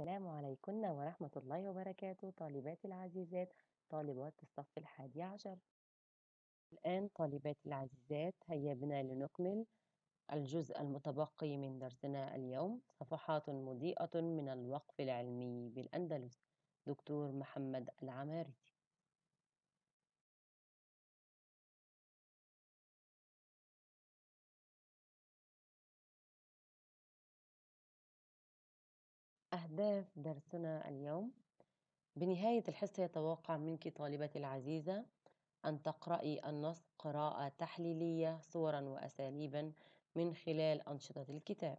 السلام عليكن ورحمة الله وبركاته طالباتي العزيزات طالبات الصف الحادي عشر الآن طالباتي العزيزات هيا بنا لنكمل الجزء المتبقي من درسنا اليوم صفحات مضيئة من الوقف العلمي بالأندلس دكتور محمد العماري أهداف درسنا اليوم بنهاية الحصة يتوقع منك طالبتي العزيزة أن تقرأي النص قراءة تحليلية صورا وأساليبا من خلال أنشطة الكتاب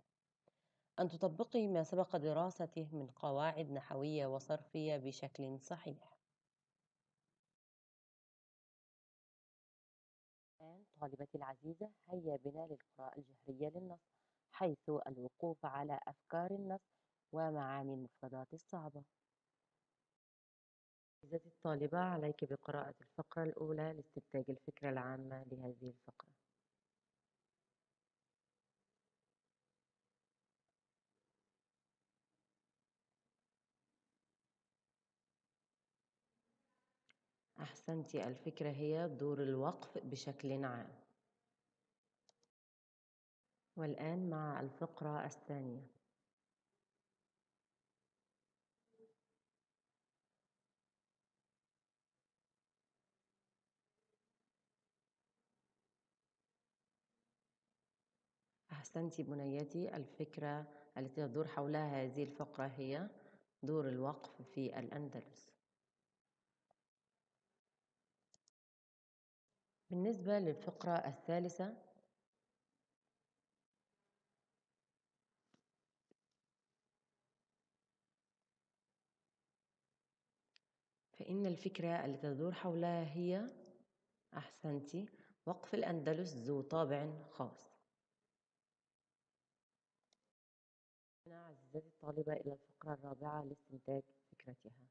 أن تطبقي ما سبق دراسته من قواعد نحوية وصرفية بشكل صحيح الآن طالبتي العزيزة هيا بنا للقراءة الجهرية للنص حيث الوقوف على أفكار النص ومعاني المفردات الصعبة عزيزتي الطالبة عليك بقراءة الفقرة الأولى لاستنتاج الفكرة العامة لهذه الفقرة أحسنتي الفكرة هي دور الوقف بشكل عام والآن مع الفقرة الثانية أحسنتي بنيتي الفكرة التي تدور حولها هذه الفقرة هي دور الوقف في الأندلس بالنسبة للفقرة الثالثة فإن الفكرة التي تدور حولها هي أحسنتي وقف الأندلس ذو طابع خاص أعزائي الطالبة إلى الفقرة الرابعة لاستنتاج فكرتها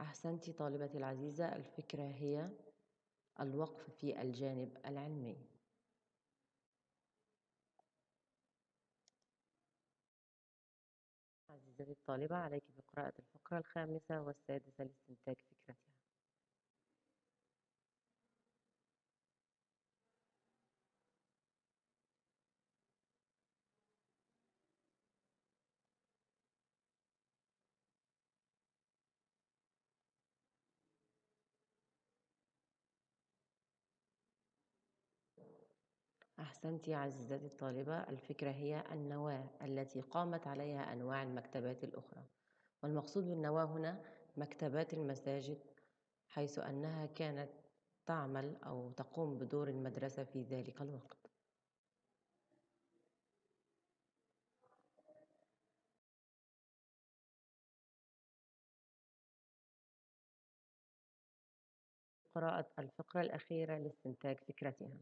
أحسنتي طالبتي العزيزة الفكرة هي الوقف في الجانب العلمي عزيزتي الطالبة عليك بقراءة الفقرة الخامسة والسادسة لاستنتاج فكرتها أحسنت يا عزيزتي الطالبة الفكرة هي النواة التي قامت عليها أنواع المكتبات الأخرى والمقصود بالنواة هنا مكتبات المساجد حيث أنها كانت تعمل أو تقوم بدور المدرسة في ذلك الوقت قراءة الفقرة الأخيرة لاستنتاج فكرتها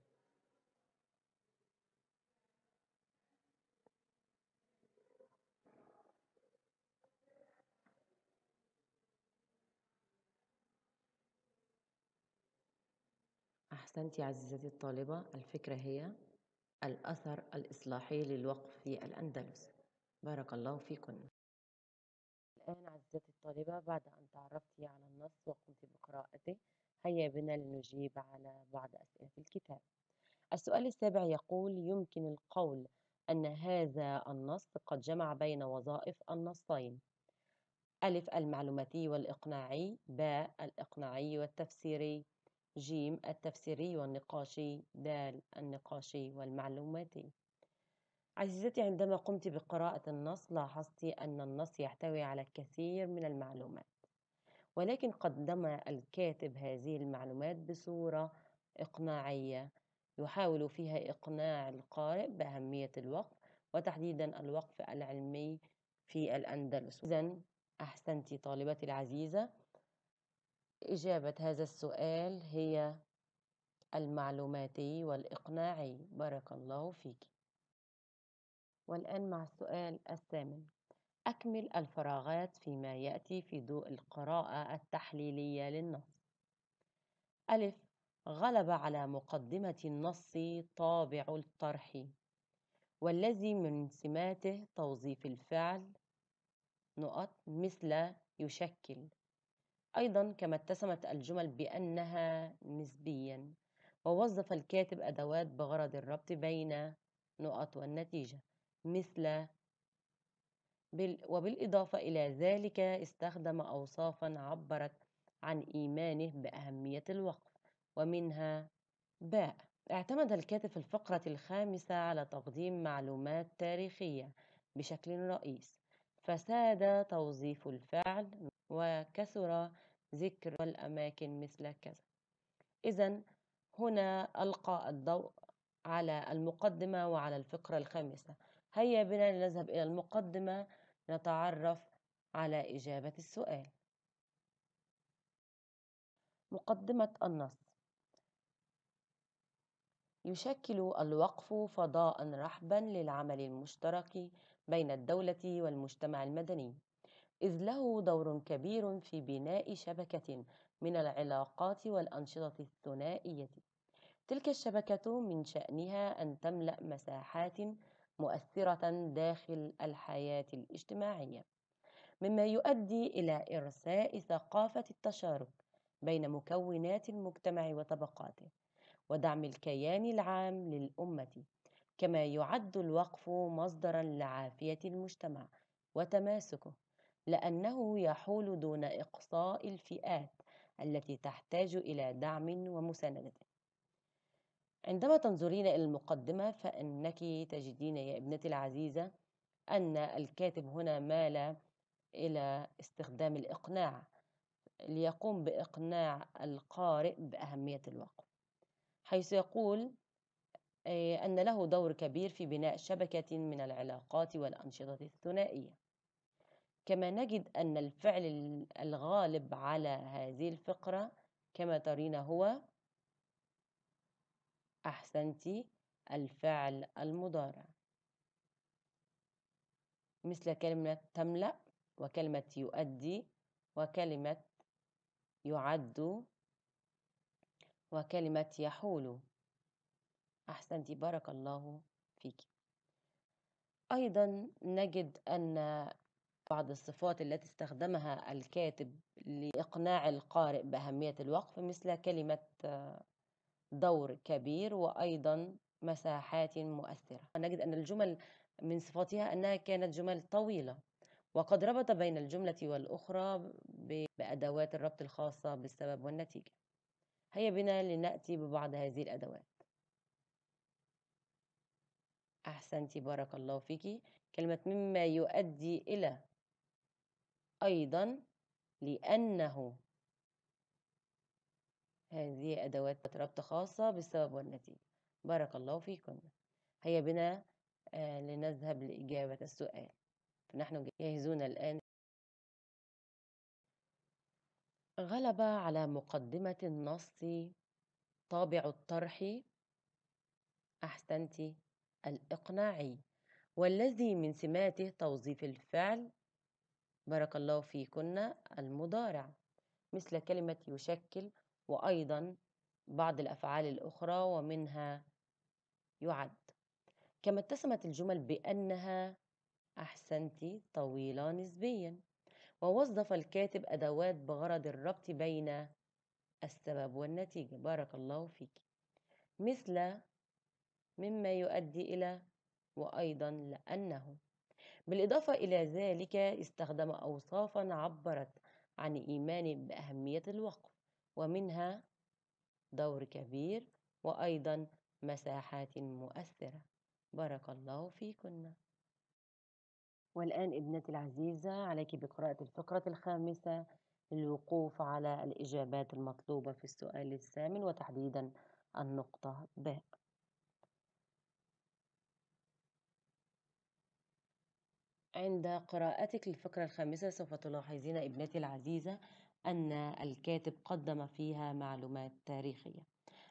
أحسنتي عزيزتي الطالبة الفكرة هي الأثر الإصلاحي للوقف في الأندلس بارك الله فيكن الآن عزيزتي الطالبة بعد أن تعرفتي على النص وقمت بقراءته هيا بنا لنجيب على بعض أسئلة الكتاب السؤال السابع يقول يمكن القول أن هذا النص قد جمع بين وظائف النصين ألف المعلوماتي والإقناعي باء الإقناعي والتفسيري جيم التفسيري والنقاشي دال النقاشي والمعلوماتي عزيزتي عندما قمت بقراءة النص لاحظت أن النص يحتوي على الكثير من المعلومات ولكن قدم الكاتب هذه المعلومات بصورة إقناعية يحاول فيها إقناع القارئ بأهمية الوقف وتحديدا الوقف العلمي في الأندلس إذن أحسنتي طالبتي العزيزة إجابة هذا السؤال هي المعلوماتي والإقناعي بارك الله فيك والآن مع السؤال الثامن أكمل الفراغات فيما يأتي في ضوء القراءة التحليلية للنص ألف غلب على مقدمة النص طابع الطرح والذي من سماته توظيف الفعل نقط مثل يشكل أيضا كما اتسمت الجمل بأنها نسبيا ووظف الكاتب أدوات بغرض الربط بين نقط والنتيجة مثل وبالإضافة إلى ذلك استخدم أوصافا عبرت عن إيمانه بأهمية الوقف ومنها باء اعتمد الكاتب في الفقرة الخامسة على تقديم معلومات تاريخية بشكل رئيس فساد توظيف الفعل وكثر ذكر الأماكن مثل كذا إذا هنا ألقى الضوء على المقدمة وعلى الفقرة الخامسة هيا بنا لنذهب إلى المقدمة نتعرف على إجابة السؤال مقدمة النص يشكل الوقف فضاء رحبا للعمل المشترك بين الدولة والمجتمع المدني إذ له دور كبير في بناء شبكة من العلاقات والأنشطة الثنائية تلك الشبكة من شأنها أن تملأ مساحات مؤثرة داخل الحياة الاجتماعية مما يؤدي إلى إرساء ثقافة التشارك بين مكونات المجتمع وطبقاته ودعم الكيان العام للأمة كما يعد الوقف مصدرا لعافية المجتمع وتماسكه لأنه يحول دون إقصاء الفئات التي تحتاج إلى دعم ومساندة عندما تنظرين إلى المقدمة فإنك تجدين يا ابنتي العزيزة أن الكاتب هنا مال إلى استخدام الإقناع ليقوم بإقناع القارئ بأهمية الوقف حيث يقول آه، أن له دور كبير في بناء شبكة من العلاقات والأنشطة الثنائية كما نجد أن الفعل الغالب على هذه الفقرة كما ترين هو أحسنت الفعل المضارع مثل كلمة تملأ وكلمة يؤدي وكلمة يعد وكلمة يحول أحسنت بارك الله فيك أيضا نجد أن بعض الصفات التي استخدمها الكاتب لإقناع القارئ بأهمية الوقف مثل كلمة آه، دور كبير وأيضا مساحات مؤثرة نجد أن الجمل من صفاتها أنها كانت جمل طويلة وقد ربط بين الجملة والأخرى بأدوات الربط الخاصة بالسبب والنتيجة هيا بنا لنأتي ببعض هذه الأدوات أحسنتي بارك الله فيكي كلمة مما يؤدي إلى أيضا لأنه هذه أدوات ربط خاصة بالسبب والنتيجة بارك الله فيكم هيا بنا آه، لنذهب لإجابة السؤال فنحن جاهزون الآن غلب على مقدمة النص طابع الطرح أحسنت الإقناعي والذي من سماته توظيف الفعل بارك الله فيكن المضارع مثل كلمة يشكل وأيضا بعض الأفعال الأخرى ومنها يعد كما اتسمت الجمل بأنها أحسنت طويلة نسبيا ووظف الكاتب أدوات بغرض الربط بين السبب والنتيجة بارك الله فيك مثل مما يؤدي إلى وأيضا لأنه بالإضافة إلى ذلك استخدم أوصافًا عبّرت عن إيمان بأهمية الوقف، ومنها دور كبير وأيضًا مساحات مؤثرة. بارك الله فيكن. والآن ابنتي العزيزة عليك بقراءة الفقرة الخامسة للوقوف على الإجابات المطلوبة في السؤال الثامن وتحديدًا النقطة ب. عند قراءتك للفقرة الخامسة سوف تلاحظين ابنتي العزيزة أن الكاتب قدم فيها معلومات تاريخية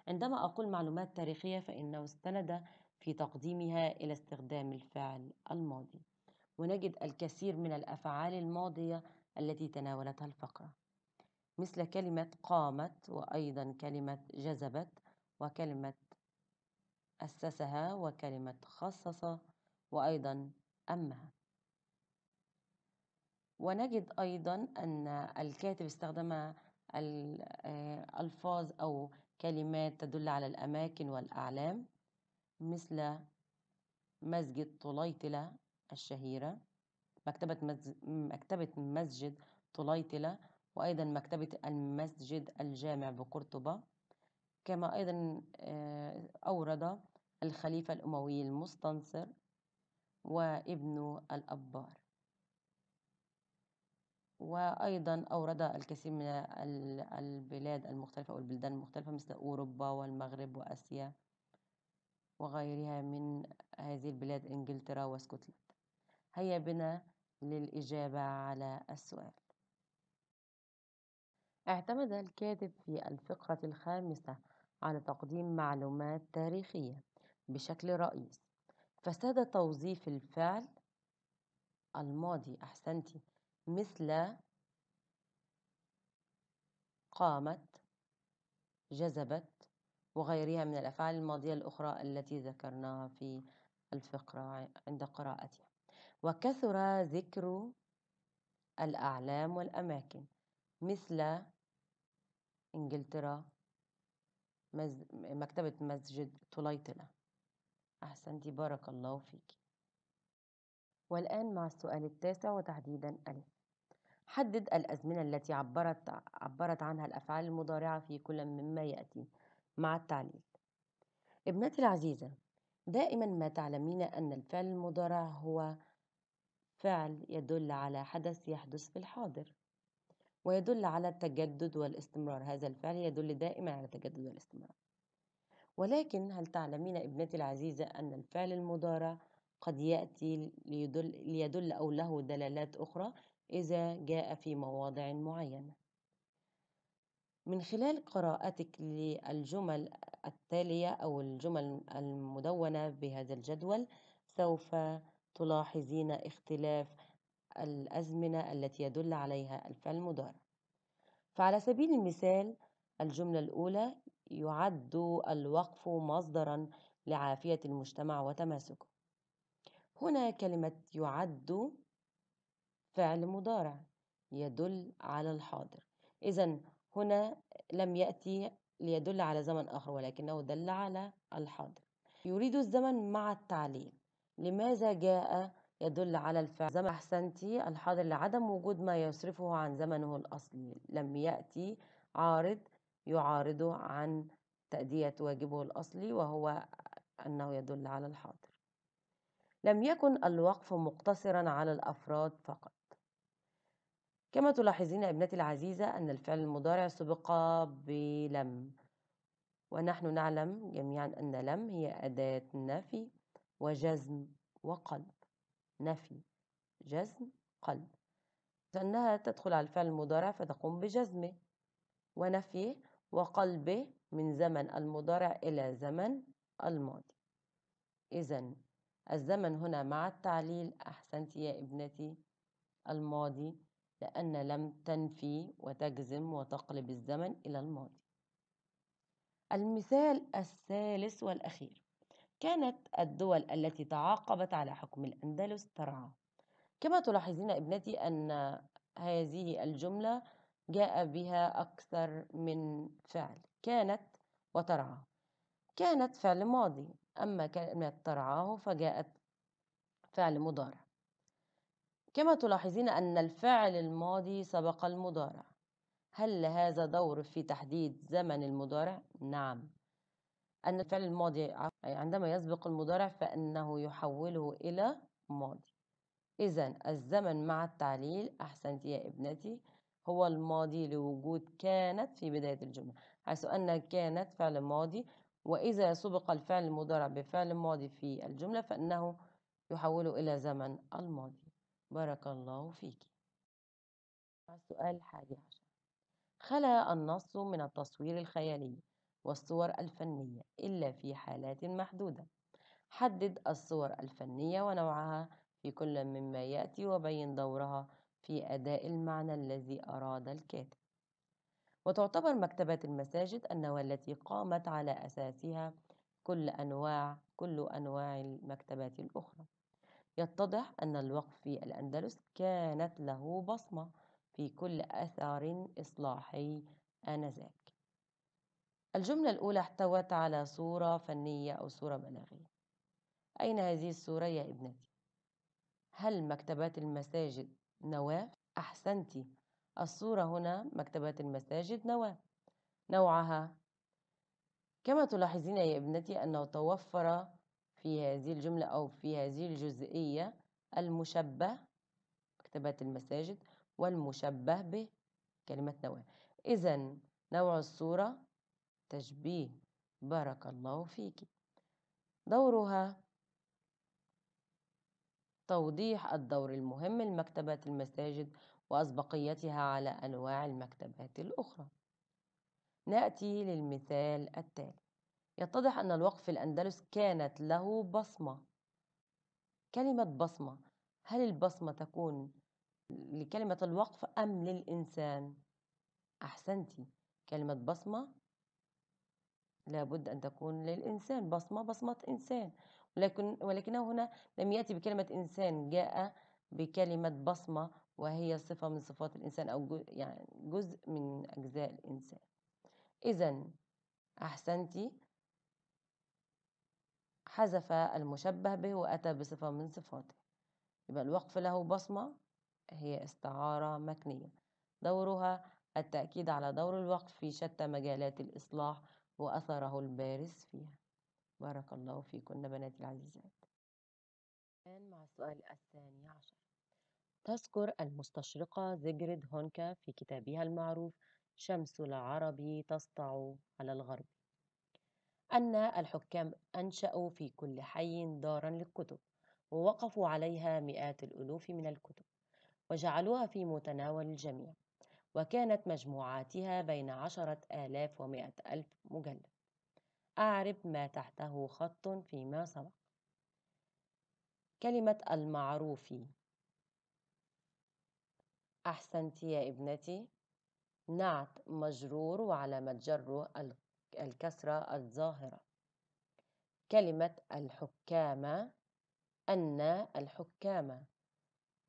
عندما أقول معلومات تاريخية فإنه استند في تقديمها إلى استخدام الفعل الماضي ونجد الكثير من الأفعال الماضية التي تناولتها الفقرة مثل كلمة قامت وأيضا كلمة جذبت وكلمة أسسها وكلمة خصص وأيضا أمها ونجد أيضا أن الكاتب استخدم آه، ألفاظ أو كلمات تدل على الأماكن والأعلام مثل مسجد طليطلة الشهيرة مكتبة مكتبة مسجد طليطلة وأيضا مكتبة المسجد الجامع بقرطبة كما أيضا آه، أورد الخليفة الأموي المستنصر وابنه الأبار وأيضا أورد الكثير من البلاد المختلفة أو البلدان المختلفة مثل أوروبا والمغرب وآسيا وغيرها من هذه البلاد إنجلترا واسكتلندا هيا بنا للإجابة على السؤال اعتمد الكاتب في الفقرة الخامسة على تقديم معلومات تاريخية بشكل رئيس فساد توظيف الفعل الماضي أحسنتي مثل قامت جذبت وغيرها من الأفعال الماضية الأخرى التي ذكرناها في الفقرة عند قراءتها وكثر ذكر الأعلام والأماكن مثل إنجلترا مز... مكتبة مسجد طليطلة أحسنتي بارك الله فيك والآن مع السؤال التاسع وتحديدا ألف حدد الأزمنة التي عبرت, عبرت عنها الأفعال المضارعة في كل مما يأتي مع التعليق ابنتي العزيزة دائما ما تعلمين أن الفعل المضارع هو فعل يدل على حدث يحدث في الحاضر ويدل على التجدد والاستمرار هذا الفعل يدل دائما على التجدد والاستمرار ولكن هل تعلمين ابنتي العزيزة أن الفعل المضارع قد يأتي ليدل, ليدل أو له دلالات أخرى إذا جاء في مواضع معينة من خلال قراءتك للجمل التالية أو الجمل المدونة بهذا الجدول سوف تلاحظين اختلاف الأزمنة التي يدل عليها الفعل المضارع فعلى سبيل المثال الجملة الأولى يعد الوقف مصدرا لعافية المجتمع وتماسكه هنا كلمة يعد فعل مضارع يدل على الحاضر إذا هنا لم يأتي ليدل على زمن آخر ولكنه دل على الحاضر يريد الزمن مع التعليل لماذا جاء يدل على الفعل زمن أحسنتي الحاضر لعدم وجود ما يصرفه عن زمنه الأصلي لم يأتي عارض يعارضه عن تأدية واجبه الأصلي وهو أنه يدل على الحاضر لم يكن الوقف مقتصرا على الأفراد فقط كما تلاحظين ابنتي العزيزة أن الفعل المضارع سبق بلم ونحن نعلم جميعا أن لم هي أداة نفي وجزم وقلب نفي جزم قلب لأنها تدخل على الفعل المضارع فتقوم بجزمه ونفيه وقلبه من زمن المضارع إلى زمن الماضي إذن الزمن هنا مع التعليل أحسنت يا ابنتي الماضي لأن لم تنفي وتجزم وتقلب الزمن إلى الماضي المثال الثالث والأخير كانت الدول التي تعاقبت على حكم الأندلس ترعى كما تلاحظين ابنتي أن هذه الجملة جاء بها أكثر من فعل كانت وترعى كانت فعل ماضي أما كلمة ترعاه فجاءت فعل مضارع كما تلاحظين أن الفعل الماضي سبق المضارع هل لهذا دور في تحديد زمن المضارع؟ نعم أن الفعل الماضي يعني عندما يسبق المضارع فإنه يحوله إلى ماضي إذا الزمن مع التعليل أحسنت يا ابنتي هو الماضي لوجود كانت في بداية الجملة حيث أن كانت فعل ماضي وإذا سبق الفعل المضارع بفعل ماضي في الجملة فإنه يحوله إلى زمن الماضي بارك الله فيك السؤال الحادي عشر خلا النص من التصوير الخيالي والصور الفنية إلا في حالات محدودة حدد الصور الفنية ونوعها في كل مما يأتي وبين دورها في أداء المعنى الذي أراد الكاتب وتعتبر مكتبات المساجد النوى التي قامت على أساسها كل أنواع كل أنواع المكتبات الأخرى يتضح أن الوقف في الأندلس كانت له بصمة في كل أثر إصلاحي آنذاك الجملة الأولى احتوت على صورة فنية أو صورة بلاغية أين هذه الصورة يا ابنتي؟ هل مكتبات المساجد نواة؟ أحسنتي الصورة هنا مكتبات المساجد نواة نوعها كما تلاحظين يا ابنتي أنه توفر في هذه الجملة أو في هذه الجزئية المشبه مكتبات المساجد والمشبه بكلمة كلمة نواه إذا نوع الصورة تشبيه بارك الله فيك دورها توضيح الدور المهم لمكتبات المساجد وأسبقيتها على أنواع المكتبات الأخرى نأتي للمثال التالي يتضح أن الوقف في الأندلس كانت له بصمة كلمة بصمة هل البصمة تكون لكلمة الوقف أم للإنسان أحسنتي كلمة بصمة لابد أن تكون للإنسان بصمة بصمة إنسان ولكن ولكنه هنا لم يأتي بكلمة إنسان جاء بكلمة بصمة وهي صفة من صفات الإنسان أو يعني جزء من أجزاء الإنسان إذا أحسنتي حذف المشبه به وأتى بصفة من صفاته يبقى الوقف له بصمة هي استعارة مكنية دورها التأكيد على دور الوقف في شتى مجالات الإصلاح وأثره البارز فيها بارك الله فيكن بناتي العزيزات الآن مع السؤال الثاني عشر تذكر المستشرقة زجرد هونكا في كتابها المعروف شمس العربي تسطع على الغرب أن الحكام أنشأوا في كل حي دارا للكتب ووقفوا عليها مئات الألوف من الكتب وجعلوها في متناول الجميع وكانت مجموعاتها بين عشرة آلاف ومائة ألف مجلد أعرب ما تحته خط فيما سبق كلمة المعروف أحسنت يا ابنتي نعت مجرور وعلامة جره الكسرة الظاهرة كلمة الحكامة أن الحكامة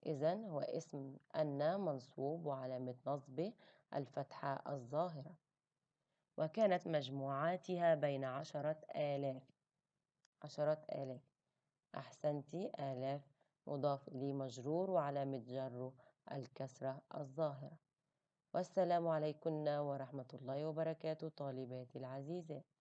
إذا هو اسم أن منصوب وعلامة نصبه الفتحة الظاهرة وكانت مجموعاتها بين عشرة آلاف عشرة آلاف أحسنتي آلاف مضاف إليه مجرور وعلامة جره الكسرة الظاهرة والسلام عليكن ورحمة الله وبركاته طالباتي العزيزات